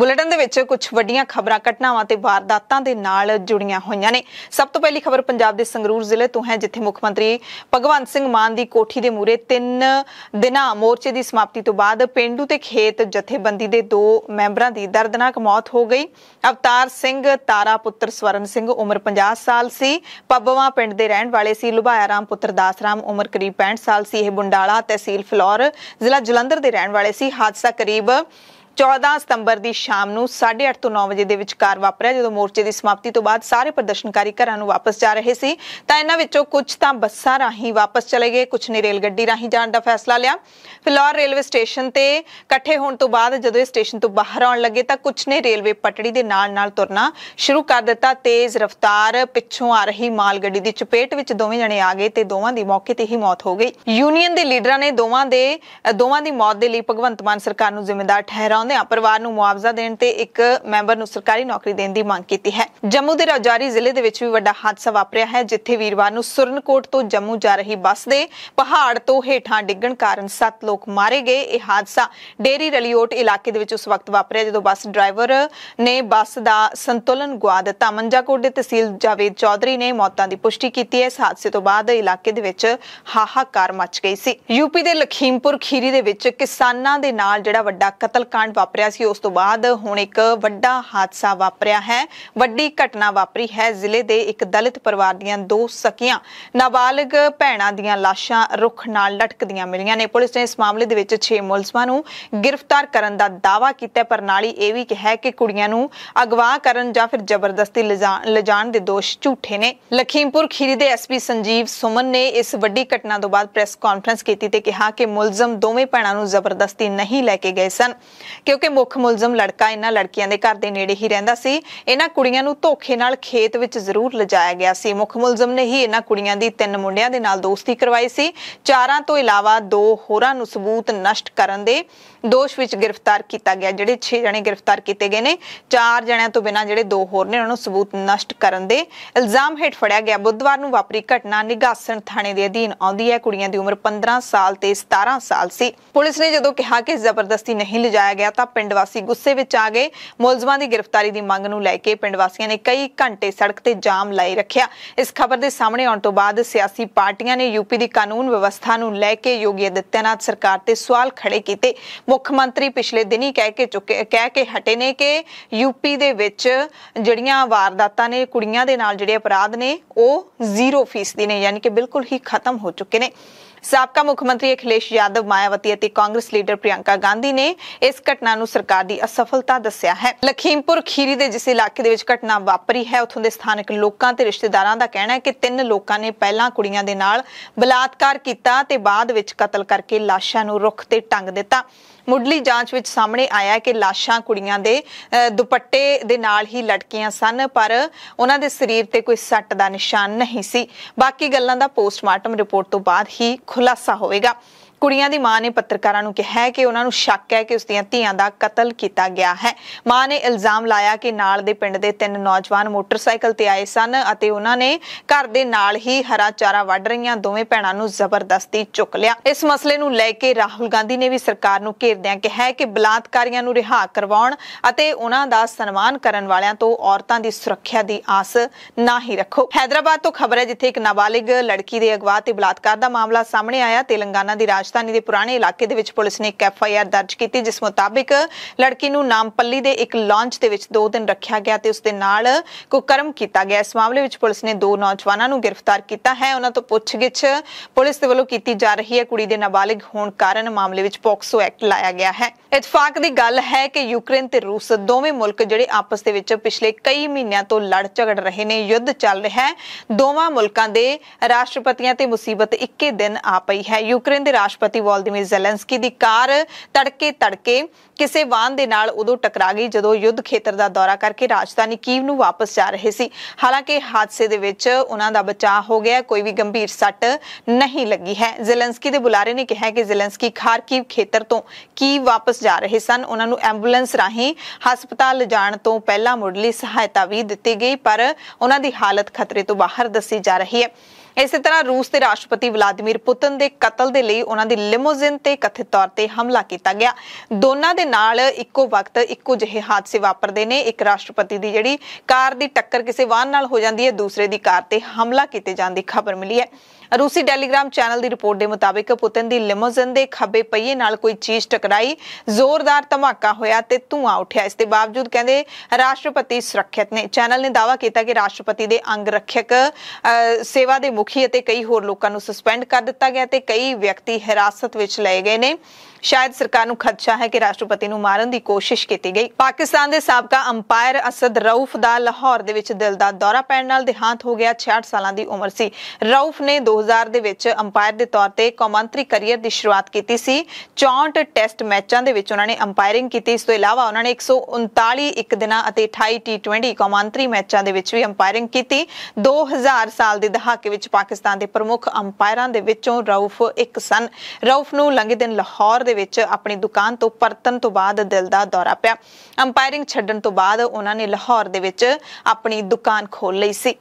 bulletin ਦੇ ਵਿੱਚ ਕੁਝ ਵੱਡੀਆਂ ਖਬਰਾਂ ਘਟਨਾਵਾਂ ਤੇ ਵਾਰਦਾਤਾਂ ਦੇ ਨਾਲ ਜੁੜੀਆਂ ਹੋਈਆਂ ਨੇ ਸਭ ਤੋਂ ਪਹਿਲੀ ਖਬਰ ਪੰਜਾਬ ਦੇ ਸੰਗਰੂਰ ਜ਼ਿਲ੍ਹੇ ਤੋਂ ਹੈ ਜਿੱਥੇ ਮੁੱਖ ਮੰਤਰੀ ਭਗਵੰਤ ਸਿੰਘ ਮਾਨ ਦੀ ਕੋਠੀ ਦੇ ਮੂਰੇ ਤਿੰਨ ਦਿਨਾਂ ਮੋਰਚੇ ਦੀ ਸਮਾਪਤੀ ਤੋਂ ਬਾਅਦ ਪਿੰਡੂ ਤੇ ਖੇਤ ਜਥੇਬੰਦੀ ਦੇ ਦੋ ਮੈਂਬਰਾਂ ਦੀ ਦਰਦਨਾਕ ਮੌਤ ਹੋ ਗਈ ਅਵਤਾਰ ਸਿੰਘ ਤਾਰਾ ਪੁੱਤਰ ਸਵਰਨ ਸਿੰਘ ਉਮਰ 50 ਸਾਲ ਸੀ ਪੱਬਵਾ ਪਿੰਡ ਦੇ ਰਹਿਣ ਵਾਲੇ ਸੀ ਲੁਭਾਇਆ ਰਾਮ ਪੁੱਤਰ ਦਾਸ ਰਾਮ ਉਮਰ ਕਰੀਬ 65 ਸਾਲ ਸੀ ਇਹ ਬੁੰਡਾਲਾ ਤਹਿਸੀਲ ਫਲੋਰ ਜ਼ਿਲ੍ਹਾ ਜਲੰਧਰ ਦੇ ਰਹਿਣ ਵਾਲੇ ਸੀ ਹਾਦਸਾ ਕਰੀਬ 14 ਸਤੰਬਰ ਦੀ ਸ਼ਾਮ ਨੂੰ 8:30 ਤੋਂ 9 ਵਜੇ ਦੇ ਵਿਚਕਾਰ ਵਾਪਰਿਆ ਜਦੋਂ ਮੋਰਚੇ ਦੀ ਸਮਾਪਤੀ ਤੋਂ ਬਾਅਦ ਸਾਰੇ ਪ੍ਰਦਰਸ਼ਨਕਾਰੀ ਘਰਾਂ ਨੂੰ ਵਾਪਸ ਜਾ ਰਹੇ ਸੀ ਤਾਂ ਇਹਨਾਂ ਵਿੱਚੋਂ ਕੁਝ ਤਾਂ ਬੱਸਾਂ ਰਾਹੀਂ ਵਾਪਸ ਚਲੇ ਗਏ ਕੁਝ ਨੇ ਰੇਲ ਗੱਡੀ ਰਾਹੀਂ ਜਾਣ ਦਾ ਫੈਸਲਾ ਲਿਆ ਫਿਲੌਰ ਰੇਲਵੇ ਸਟੇਸ਼ਨ ਤੇ ਇਕੱਠੇ ਹੋਣ ਤੋਂ ਬਾਅਦ ਜਦੋਂ ਇਹ ਸਟੇਸ਼ਨ ਤੋਂ ਬਾਹਰ ਆਉਣ ਲੱਗੇ ਤਾਂ ਕੁਝ ਨੇ ਰੇਲਵੇ ਪਟੜੀ ਦੇ ਨਾਲ-ਨਾਲ ਤੁਰਨਾ ਸ਼ੁਰੂ ਕਰ ਦਿੱਤਾ ਤੇਜ਼ ਰਫ਼ਤਾਰ ਪਿੱਛੋਂ ਆ ਰਹੀ ਮਾਲ ਗੱਡੀ ਦੀ ਚਪੇਟ ਵਿੱਚ ਦੋਵੇਂ ਜਣੇ ਆ ਗਏ ਤੇ ਦੋਵਾਂ ਦੀ ਮੌਕੇ ਤੇ ਹੀ ਮੌਤ ਹੋ ਗਈ ਯੂਨੀਅਨ ਦੇ ਲੀਡਰਾਂ ਨੇ ਦੋਵਾਂ ਦੇ ਦੋਵਾਂ ਦੀ ਮੌਤ ਦੇ ਲਈ ਭਗਵੰਤ ਮਾਨ ਸਰਕਾਰ ਨੂੰ ਜ਼ਿੰਮੇਦਾਰ ਠਹਿਰਾਉਣ ਚਾਹੁੰਦੇ ਆ ਪਰਿਵਾਰ ਨੂੰ ਮੁਆਵਜ਼ਾ ਦੇਣ ਤੇ ਇੱਕ ਮੈਂਬਰ ਨੂੰ ਸਰਕਾਰੀ ਨੌਕਰੀ ਦੇਣ ਦੀ ਮੰਗ ਕੀਤੀ ਹੈ ਜੰਮੂ ਦੇ ਰਾਜਾਰੀ ਜ਼ਿਲ੍ਹੇ ਦੇ ਵਿੱਚ ਵੀ ਵੱਡਾ ਹਾਦਸਾ ਵਾਪਰਿਆ ਹੈ ਜਿੱਥੇ ਵੀਰਵਾਰ ਨੂੰ ਸੁਰਨਕੋਟ ਤੋਂ ਜੰਮੂ ਜਾ ਰਹੀ ਬੱਸ ਦੇ ਪਹਾੜ ਤੋਂ ਹੇਠਾਂ ਡਿੱਗਣ ਕਾਰਨ 7 ਲੋਕ ਮਾਰੇ ਗਏ ਇਹ ਹਾਦਸਾ ਡੇਰੀ ਰਲੀਓਟ ਇਲਾਕੇ ਦੇ ਵਿੱਚ ਉਸ ਵਕਤ ਵਾਪਰਿਆ ਜਦੋਂ ਬੱਸ ਡਰਾਈਵਰ ਨੇ ਬੱਸ ਦਾ ਸੰਤੁਲਨ ਗਵਾ ਦਿੱਤਾ ਮੰਜਾਕੋਟ ਦੇ ਤਹਿਸੀਲ ਜਾਵੇਦ ਚੌਧਰੀ ਨੇ ਮੌਤਾਂ ਦੀ ਪੁਸ਼ਟੀ ਕੀਤੀ ਹੈ ਇਸ ਹਾਦਸੇ ਤੋਂ ਬਾਅਦ ਇਲਾਕੇ ਦੇ ਵਿੱਚ ਹਾਹਾਕਾਰ ਮਚ ਗਈ ਸੀ ਯੂਪੀ ਦੇ ਲਖੀਮਪੁਰ ਖੀਰੀ ਦੇ ਵਿੱਚ ਕਿਸਾਨਾਂ ਦੇ ਨਾਲ ਜਿਹੜਾ ਵੱਡਾ ਕਾਂਡ ਵਾਪਰਿਆ ਸੀ ਉਸ ਤੋਂ ਬਾਅਦ ਹੁਣ ਇੱਕ ਵੱਡਾ ਹਾਦਸਾ ਵਾਪਰਿਆ ਹੈ ਵੱਡੀ ਘਟਨਾ ਵਾਪਰੀ ਹੈ ਜ਼ਿਲ੍ਹੇ ਦੇ ਇੱਕ ਦਲਿਤ ਪਰਿਵਾਰ ਦੀਆਂ ਦੋ ਸਕੀਆਂ ਨਾਬਾਲਗ ਭੈਣਾਂ ਦੀਆਂ ਲਾਸ਼ਾਂ ਰੁੱਖ ਨਾਲ ਲਟਕਦੀਆਂ ਮਿਲੀਆਂ ਨੇ ਪੁਲਿਸ ਨੇ ਇਸ ਮਾਮਲੇ ਦੇ ਵਿੱਚ 6 ਮੁਲਜ਼ਮਾਂ ਨੂੰ ਗ੍ਰਿਫਤਾਰ ਕਰਨ ਦਾ ਦਾਵਾ ਕੀਤਾ ਪਰ ਨਾਲ ਹੀ ਇਹ ਵੀ ਕਿਹਾ ਕਿ ਕੁੜੀਆਂ ਨੂੰ ਅਗਵਾ ਕਰਨ ਜਾਂ ਫਿਰ ਜ਼ਬਰਦਸਤੀ ਲਿਜਾਣ ਦੇ ਦੋਸ਼ ਝੂਠੇ ਨੇ ਲਖੀਮਪੁਰ ਖੀਰੀ ਦੇ ਐਸਪੀ ਸੰਜੀਵ ਸੁਮਨ ਨੇ ਇਸ ਵੱਡੀ ਘਟਨਾ ਤੋਂ ਬਾਅਦ ਪ੍ਰੈਸ ਕਾਨਫਰੰਸ ਕੀਤੀ ਤੇ ਕਿਹਾ ਕਿ ਮੁਲਜ਼ਮ ਦੋਵੇਂ ਭੈਣਾਂ ਨੂੰ ਜ਼ਬਰਦਸਤੀ ਨਹੀਂ ਲੈ ਕੇ ਗਏ ਸਨ ਕਿਉਂਕਿ ਮੁੱਖ ਮੁਲਜ਼ਮ ਲੜਕਾ ਇਹਨਾਂ ਲੜਕੀਆਂ ਦੇ ਘਰ ਦੇ ਨੇੜੇ ਹੀ ਰਹਿੰਦਾ ਸੀ ਇਹਨਾਂ ਕੁੜੀਆਂ ਨੂੰ ਧੋਖੇ ਨਾਲ ਖੇਤ ਵਿੱਚ ਜ਼ਰੂਰ ਲਿਜਾਇਆ ਗਿਆ ਸੀ ਮੁੱਖ ਮੁਲਜ਼ਮ ਨੇ ਹੀ ਇਹਨਾਂ ਕੁੜੀਆਂ ਦੀ ਤਿੰਨ ਮੁੰਡਿਆਂ ਦੇ ਨਾਲ ਦੋਸਤੀ ਕਰਵਾਈ ਸੀ ਚਾਰਾਂ ਤੋਂ ਇਲਾਵਾ ਦੋ ਹੋਰਾਂ ਨੂੰ ਸਬੂਤ ਨਸ਼ਟ ਕਰਨ ਦੇ ਦੋਸ਼ ਵਿੱਚ ਗ੍ਰਿਫਤਾਰ ਕੀਤਾ ਗਿਆ ਜਿਹੜੇ 6 ਜਣੇ ਗ੍ਰਿਫਤਾਰ ਕੀਤੇ ਗਏ ਨੇ 4 ਜਣਿਆਂ ਤੋਂ ਬਿਨਾਂ ਜਿਹੜੇ ਦੋ ਹੋਰ ਨੇ ਉਹਨਾਂ ਨੂੰ ਸਬੂਤ ਨਸ਼ਟ ਕਰਨ ਦੇ ਇਲਜ਼ਾਮ ਹੇਠ ਫੜਿਆ ਗਿਆ ਬੁੱਧਵਾਰ ਨੂੰ ਵਾਪਰੀ ਘਟਨਾ ਨਿਗਾਸਣ ਥਾਣੇ ਦੇ ਅਧੀਨ ਆਉਂਦੀ ਹੈ ਕੁੜੀਆਂ ਦੀ ਉਮਰ 15 ਸਾਲ ਤੇ 17 ਸਾਲ ਸੀ ਪੁਲਿਸ ਨੇ ਜਦੋਂ ਕਿਹਾ ਕਿ ਜ਼ਬਰਦਸਤੀ ਨਹੀਂ ਲਿਜਾਇਆ ਗਿਆ ਤਾਂ ਪਿੰਡ ਵਾਸੀ ਗੁੱਸੇ ਵਿੱਚ ਆ ਗਏ ਮੁਲਜ਼ਮਾਂ ਦੀ ਗ੍ਰਿਫਤਾਰੀ ਦੀ ਮੰਗ ਨੂੰ ਲੈ ਕੇ ਪਿੰਡ ਵਾਸੀਆਂ ਨੇ ਕਈ ਘੰਟੇ ਸੜਕ ਤੇ ਜਾਮ ਲਾਈ ਰੱਖਿਆ ਇਸ ਖਬਰ ਦੇ ਸਾਹਮਣੇ ਆਉਣ ਤੋਂ ਬਾਅਦ ਸਿਆਸੀ ਪਾਰਟੀਆਂ ਨੇ ਯੂਪੀ ਦੀ ਕਾਨੂੰਨ ਵਿਵਸਥਾ ਨੂੰ ਲੈ ਕੇ ਯੋਗੀ ਅਦਿੱਤਿਆਨਾਥ ਸਰਕਾਰ ਤੇ ਸਵਾਲ ਖੜੇ ਕੀਤੇ ਮੁੱਖ ਮੰਤਰੀ ਪਿਛਲੇ ਦਿਨੀ ਕਹਿ ਕੇ ਚੁੱਕੇ ਕਹਿ ਕੇ ਹਟੇ ਨੇ ਕਿ ਯੂਪੀ ਦੇ ਵਿੱਚ ਜਿਹੜੀਆਂ ਵਾਰਦਾਤਾਂ ਨੇ ਕੁੜੀਆਂ ਦੇ ਨਾਲ ਜਿਹੜੇ ਅਪਰਾਧ ਨੇ ਉਹ 0% ਫੀਸਦੀ ਨੇ ਯਾਨੀ ਕਿ ਬਿਲਕੁਲ ਹੀ ਖਤਮ ਹੋ ਚੁੱਕੇ ਨੇ ਸਾਬਕਾ ਮੁੱਖ ਮੰਤਰੀ ਅਖਿਲੇਸ਼ ਯਾਦਵ ਮਾਇਆਵਤੀ ਅਤੇ ਕਾਂਗਰਸ ਲੀਡਰ ਪ੍ਰਿਯੰਕਾ ਗਾਂਧੀ ਨੇ ਇਸ ਘਟਨਾ ਨੂੰ ਸਰਕਾਰ ਦੀ ਅਸਫਲਤਾ ਦੱਸਿਆ ਹੈ ਲਖੀਮਪੁਰ ਖੀਰੀ ਦੇ ਜਿਸ ਇਲਾਕੇ ਦੇ ਵਿੱਚ ਘਟਨਾ ਵਾਪਰੀ ਹੈ ਉੱਥੋਂ ਦੇ ਸਥਾਨਕ ਲੋਕਾਂ ਤੇ ਰਿਸ਼ਤੇਦਾਰਾਂ ਦਾ ਕਹਿਣਾ ਹੈ ਕਿ ਤਿੰਨ ਲੋਕਾਂ ਨੇ ਪਹਿਲਾਂ ਕੁੜੀਆਂ ਦੇ ਨਾਲ ਬਲਾਤਕਾਰ ਕੀਤਾ ਤੇ ਬਾਅਦ ਵਿੱਚ ਕਤਲ ਕਰਕੇ ਲਾਸ਼ਾਂ ਨੂੰ ਰੁੱਖ ਤੇ ਟੰਗ ਦਿੱਤਾ ਮੁੱਢਲੀ ਜਾਂਚ ਵਿੱਚ ਸਾਹਮਣੇ ਆਇਆ ਕਿ ਲਾਸ਼ਾਂ ਕੁੜੀਆਂ ਦੇ ਦੁਪੱਟੇ ਦੇ ਨਾਲ ਹੀ ਲਟਕੀਆਂ ਸਨ ਪਰ ਉਹਨਾਂ ਦੇ ਸਰੀਰ ਤੇ ਕੋਈ ਸੱਟ ਦਾ ਨਿਸ਼ਾਨ ਨਹੀਂ ਸੀ ਬਾਕੀ ਗੱਲਾਂ ਦਾ ਪੋਸਟਮਾਰਟਮ ਰਿਪੋਰਟ ਤੋਂ ਬਾਅਦ ਹੀ ਖੁਲਾਸਾ ਹੋਵੇਗਾ ਕੁੜੀਆਂ ਦੀ ਮਾਂ ਨੇ ਪੱਤਰਕਾਰਾਂ ਨੂੰ ਕਿਹਾ ਕਿ ਉਹਨਾਂ ਨੂੰ ਸ਼ੱਕ ਹੈ ਕਿ ਉਸ ਦੀਆਂ ਧੀਆਂ ਦਾ ਕਤਲ ਕੀਤਾ ਗਿਆ ਹੈ ਮਾਂ ਨੇ ਇਲਜ਼ਾਮ ਲਾਇਆ ਕਿ ਨਾਲ ਦੇ ਪਿੰਡ ਦੇ ਤਿੰਨ ਨੌਜਵਾਨ ਮੋਟਰਸਾਈਕਲ ਤੇ ਆਏ ਸਨ ਅਤੇ ਉਹਨਾਂ ਨੇ ਘਰ ਦੇ ਨਾਲ ਹੀ ਹਰਾ ਚਾਰਾ ਵੱਢ ਰਹੀਆਂ ਦੋਵੇਂ ਭੈਣਾਂ ਨੂੰ ਜ਼ਬਰਦਸਤੀ ਚੁੱਕ ਲਿਆ ਇਸ ਮਸਲੇ ਨੂੰ ਲੈ ਕੇ ਰਾਹੁਲ ਗਾਂਧੀ ਨੇ ਵੀ ਸਰਕਾਰ ਨੂੰ ਘੇਰਦਿਆਂ ਕਿਹਾ ਕਿ ਬਲਾਤਕਾਰੀਆਂ ਨੂੰ ਰਿਹਾ ਕਰਵਾਉਣ ਅਤੇ ਉਹਨਾਂ ਦਾ ਸਨਮਾਨ ਕਰਨ ਵਾਲਿਆਂ ਤੋਂ ਔਰਤਾਂ ਦੀ ਸੁਰੱਖਿਆ ਦੀ ਆਸ ਨਾ ਹੀ ਰੱਖੋ ਹైదరాబాద్ ਤੋਂ ਖਬਰ ਹੈ ਜਿੱਥੇ ਇੱਕ ਨਾਬਾਲਿਗ ਲੜਕੀ ਦੇ ਅਗਵਾ ਤੇ ਬਲਾਤਕਾਰ ਦਾ ਮਾਮਲਾ ਸਾਹਮਣੇ ਆਇਆ ਤੇਲੰਗਾਨਾ ਦੀ ਰਾਜ ਰਾਜਸਥਾਨੀ ਦੇ ਪੁਰਾਣੇ ਇਲਾਕੇ ਦੇ ਵਿੱਚ ਪੁਲਿਸ ਨੇ ਇੱਕ ਐਫਆਈਆਰ ਦਰਜ ਕੀਤੀ ਜਿਸ ਮੁਤਾਬਿਕ ਲੜਕੀ ਨੂੰ ਨਾਮਪੱਲੀ ਦੇ ਇੱਕ ਲਾਂਚ ਦੇ ਵਿੱਚ 2 ਦਿਨ ਰੱਖਿਆ ਗਿਆ ਤੇ ਉਸ ਦੇ ਨਾਲ ਕੁਕਰਮ ਕੀਤਾ ਗਿਆ ਇਸ ਮਾਮਲੇ ਵਿੱਚ ਪੁਲਿਸ ਨੇ ਦੋ ਨੌਜਵਾਨਾਂ ਨੂੰ ਗ੍ਰਿਫਤਾਰ ਕੀਤਾ ਹੈ ਉਹਨਾਂ ਤੋਂ ਪੁੱਛਗਿੱਛ ਪੁਲਿਸ ਦੇ ਵੱਲੋਂ ਕੀਤੀ ਜਾ ਰਹੀ ਹੈ ਕੁੜੀ ਦੇ ਨਾਬਾਲਿਗ ਹੋਣ ਕਾਰਨ ਮਾਮਲੇ ਵਿੱਚ ਪੋਕਸੋ ਐਕਟ ਲਾਇਆ ਗਿਆ ਹੈ ਇਤਫਾਕ ਦੀ ਗੱਲ ਹੈ ਕਿ ਯੂਕਰੇਨ ਤੇ ਰੂਸ ਦੋਵੇਂ ਮੁਲਕ ਜਿਹੜੇ ਆਪਸ ਦੇ ਵਿੱਚ ਪਿਛਲੇ ਕਈ ਮਹੀਨਿਆਂ ਤੋਂ ਲੜ ਝਗੜ ਰਹੇ ਨੇ ਯੁੱਧ ਚੱਲ ਰਿਹਾ ਹੈ ਦੋਵਾਂ ਮੁਲਕਾਂ ਦੇ ਰਾਸ਼ਟਰਪਤੀਆਂ ਤੇ ਮੁਸੀਬਤ ਇੱਕੇ ਦਿਨ ਆ ਪਈ ਹੈ ਯੂਕਰੇਨ ਦੇ ਰਾਸ਼ਟਰਪਤੀ ਵੋਲਦੀਮੀਰ ਜ਼ੈਲੈਂਸਕੀ ਦੀ ਕਾਰ ਤੜਕੇ ਤੜਕੇ ਕਿਸੇ ਵਾਹਨ ਦੇ ਨਾਲ ਉਦੋਂ ਟਕਰਾ ਗਈ ਜਦੋਂ ਯੁੱਧ ਖੇਤਰ ਦਾ ਦੌਰਾ ਕਰਕੇ ਰਾਜਧਾਨੀ ਕੀਵ ਨੂੰ ਵਾਪਸ ਜਾ ਰਹੇ ਸੀ ਹਾਲਾਂਕਿ ਹਾਦਸੇ ਦੇ ਵਿੱਚ ਉਹਨਾਂ ਦਾ ਬਚਾਅ ਹੋ ਗਿਆ ਕੋਈ ਵੀ ਗੰਭੀਰ ਸੱਟ ਨਹੀਂ ਲੱਗੀ ਹੈ ਜ਼ੈਲੈਂਸਕੀ ਦੇ ਬੁਲਾਰੇ ਨੇ ਕਿਹਾ ਕਿ ਜ਼ੈਲੈਂਸਕੀ ਖਾਰਕੀਵ ਖੇਤਰ ਤੋਂ ਕੀਵ ਵਾਪਸ ਜਾ ਰਹੇ ਸਨ ਉਹਨਾਂ ਨੂੰ ਐਂਬੂਲੈਂਸ ਰਾਹੀਂ ਹਸਪਤਾਲ ਲਿਜਾਣ ਤੋਂ ਪਹਿਲਾਂ ਮੁੱਢਲੀ ਸਹਾਇਤਾ ਵੀ ਦਿੱਤੀ ਗਈ ਪਰ ਉਹਨਾਂ ਦੀ ਹਾਲਤ ਖਤਰੇ ਤੋਂ ਬਾਹਰ ਦੱਸੀ ਜਾ ਰਹੀ ਹੈ ਇਸੇ ਤਰ੍ਹਾਂ ਰੂਸ ਦੇ ਰਾਸ਼ਟਰਪਤੀ ਵਲਾਦੀਮੀਰ ਪੁਤਿਨ ਦੇ ਕਤਲ ਦੇ ਲਈ ਉਹਨਾਂ ਦੀ ਲਿਮੋਜ਼ਿਨ ਤੇ ਕਥਿਤ ਤੌਰ ਤੇ ਹਮਲਾ ਕੀਤਾ ਗਿਆ ਦੋਨਾਂ ਦੇ ਨਾਲ ਇੱਕੋ ਵਕਤ ਇੱਕੋ ਜਿਹੇ ਹਾਦਸੇ ਵਾਪਰਦੇ ਨੇ ਇੱਕ ਰਾਸ਼ਟਰਪਤੀ ਦੀ ਜਿਹੜੀ ਕਾਰ ਦੀ ਟੱਕਰ ਕਿਸੇ ਵਾਹਨ ਨਾਲ ਹੋ ਜਾਂਦੀ ਹੈ ਦੂਸਰੇ ਦੀ ਕਾਰ ਤੇ ਹਮਲਾ ਕੀਤੇ ਜਾਣ ਦੀ ਖਬਰ ਮਿਲੀ ਹੈ ਰੂਸੀ ਟੈਲੀਗ੍ਰਾਮ ਚੈਨਲ ਦੀ ਰਿਪੋਰਟ ਦੇ ਮੁਤਾਬਿਕ ਪੁਤਿਨ ਦੀ ਲਿਮੋਜ਼ਨ ਦੇ ਖੱਬੇ ਪਹੀਏ ਨਾਲ ਕੋਈ ਚੀਜ਼ ਟਕਰਾਈ ਜ਼ੋਰਦਾਰ ਧਮਾਕਾ ਹੋਇਆ ਤੇ ਧੂਆਂ ਉੱਠਿਆ ਇਸ ਦੇ ਬਾਵਜੂਦ ਕਹਿੰਦੇ ਰਾਸ਼ਟਰਪਤੀ ਸੁਰੱਖਿਅਤ ਨੇ ਚੈਨਲ ਨੇ ਦਾਅਵਾ ਕੀਤਾ ਕਿ ਰਾਸ਼ਟਰਪਤੀ ਦੇ ਅੰਗ ਰੱਖਿਅਕ ਸੇਵਾ ਦੇ ਮੁਖੀ ਅਤੇ ਕਈ ਹੋਰ ਲੋਕਾਂ ਨੂੰ ਸਸਪੈਂਡ ਕਰ ਦਿੱਤਾ ਗਿਆ ਤੇ ਕਈ ਵਿਅਕਤੀ ਹਿਰਾਸਤ ਵਿੱਚ ਲਏ ਗਏ ਨੇ ਸ਼ਾਇਦ ਸਰਕਾਰ ਨੂੰ ਖਦਸ਼ਾ ਹੈ ਕਿ ਰਾਸ਼ਟਰਪਤੀ ਨੂੰ ਮਾਰਨ ਦੀ ਕੋਸ਼ਿਸ਼ ਕੀਤੀ ਗਈ ਪਾਕਿਸਤਾਨ ਦੇ ਸਾਬਕਾ ਅੰਪਾਇਰ ਅਸਦ ਰੌਫ ਦਾ ਲਾਹੌਰ ਦੇ ਵਿੱਚ ਦਿਲ ਦਾ ਦੌਰਾ ਪੈਣ ਨਾਲ ਦੇਹਾਂਤ ਹੋ ਗਿਆ 66 ਸਾਲਾਂ ਦੀ ਉਮਰ ਸੀ ਰੌਫ ਨੇ 2000 ਦੇ ਵਿੱਚ ਅੰਪਾਇਰ ਦੇ ਤੌਰ ਤੇ ਕੌਮਾਂਤਰੀ ਕਰੀਅਰ ਦੀ ਸ਼ੁਰੂਆਤ ਕੀਤੀ ਸੀ 64 ਟੈਸਟ ਮੈਚਾਂ ਦੇ ਵਿੱਚ ਉਹਨਾਂ ਨੇ ਅੰਪਾਇਰਿੰਗ ਕੀਤੀ ਇਸ ਤੋਂ ਇਲਾਵਾ ਉਹਨਾਂ ਨੇ 139 ਇੱਕ ਦਿਨਾ ਅਤੇ 28 ਟੀ20 ਕੌਮਾਂਤਰੀ ਮੈਚਾਂ ਦੇ ਵਿੱਚ ਵੀ ਅੰਪਾਇਰਿੰਗ ਕੀਤੀ 2000 ਸਾਲ ਦੇ ਦਹਾਕੇ ਵਿੱਚ ਪਾਕਿਸਤਾਨ ਦੇ ਪ੍ਰਮੁੱਖ ਅੰਪਾਇਰਾਂ ਦੇ ਵਿੱਚੋਂ ਰੌਫ ਇੱਕ ਸਨ ਰੌਫ ਨੂੰ ਲੰਗੇ ਦਿਨ ਲਾਹੌਰ ਦੇ ਦੇ ਵਿੱਚ ਆਪਣੀ ਦੁਕਾਨ ਤੋਂ ਪਰਤਣ ਤੋਂ ਬਾਅਦ ਦਿਲ ਦਾ ਦੌਰਾ ਪਿਆ ਅੰਪਾਇਰਿੰਗ ਛੱਡਣ ਤੋਂ ਬਾਅਦ ਉਹਨਾਂ ਨੇ ਲਾਹੌਰ ਦੇ ਵਿੱਚ ਆਪਣੀ ਦੁਕਾਨ ਖੋਲ ਲਈ ਸੀ